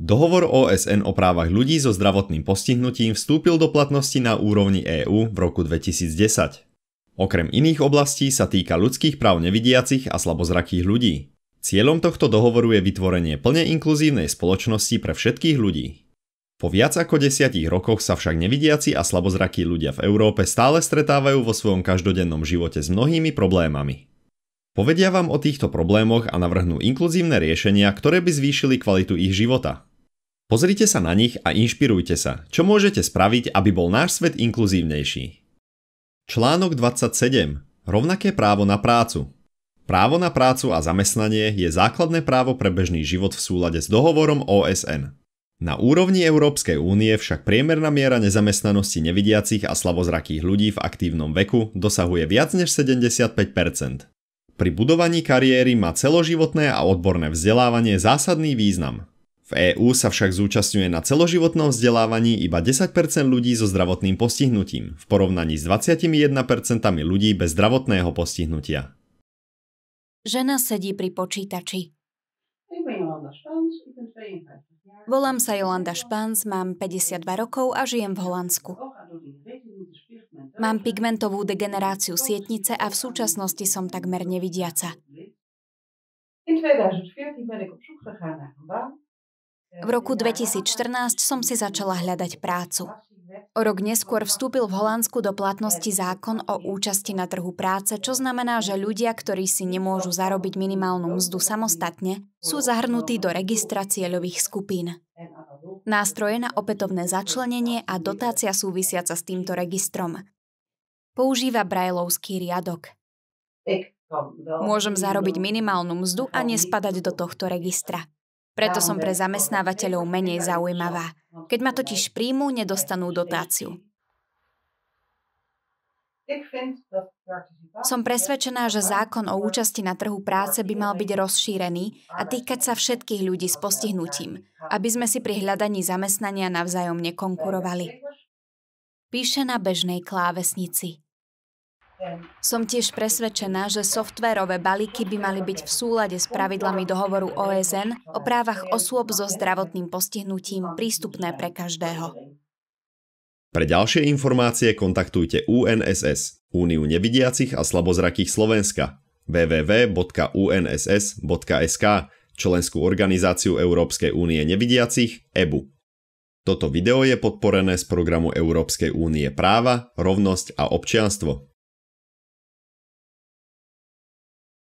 Dohovor OSN o právach ľudí so zdravotným postihnutím vstúpil do platnosti na úrovni EÚ v roku 2010. Okrem iných oblastí sa týka ľudských práv nevidiacich a slabozrakých ľudí. Cieľom tohto dohovoru je vytvorenie plne inkluzívnej spoločnosti pre všetkých ľudí. Po viac ako desiatich rokoch sa však nevidiaci a slabozrakí ľudia v Európe stále stretávajú vo svojom každodennom živote s mnohými problémami. Povedia vám o týchto problémoch a navrhnú inkluzívne riešenia, ktoré by zvýšili kvalitu ich života, Pozrite sa na nich a inšpirujte sa, čo môžete spraviť, aby bol náš svet inkluzívnejší. Článok 27. Rovnaké právo na prácu. Právo na prácu a zamestnanie je základné právo pre bežný život v súlade s dohovorom OSN. Na úrovni Európskej únie však priemerná miera nezamestnanosti nevidiacich a slabozrakých ľudí v aktívnom veku dosahuje viac než 75 Pri budovaní kariéry má celoživotné a odborné vzdelávanie zásadný význam. V EÚ sa však zúčastňuje na celoživotnom vzdelávaní iba 10% ľudí so zdravotným postihnutím v porovnaní s 21% ľudí bez zdravotného postihnutia. Žena sedí pri počítači. Volám sa Jolanda Špans, mám 52 rokov a žijem v Holandsku. Mám pigmentovú degeneráciu sietnice a v súčasnosti som takmer nevidiaca. 2014 v roku 2014 som si začala hľadať prácu. O rok neskôr vstúpil v Holandsku do platnosti zákon o účasti na trhu práce, čo znamená, že ľudia, ktorí si nemôžu zarobiť minimálnu mzdu samostatne, sú zahrnutí do registra cieľových skupín. Nástroje na opätovné začlenenie a dotácia súvisiaca s týmto registrom. Používa brajlovský riadok. Môžem zarobiť minimálnu mzdu a nespadať do tohto registra. Preto som pre zamestnávateľov menej zaujímavá. Keď ma totiž príjmu, nedostanú dotáciu. Som presvedčená, že zákon o účasti na trhu práce by mal byť rozšírený a týkať sa všetkých ľudí s postihnutím, aby sme si pri hľadaní zamestnania navzájom nekonkurovali. Píše na bežnej klávesnici. Som tiež presvedčená, že softvérové balíky by mali byť v súlade s pravidlami dohovoru OSN o právach osôb so zdravotným postihnutím prístupné pre každého. Pre ďalšie informácie kontaktujte UNSS, Úniu nevidiacich a slabozrakých Slovenska, www.unss.sk, členskú organizáciu Európskej únie nevidiacich, EBU. Toto video je podporené z programu Európskej únie práva, rovnosť a občianstvo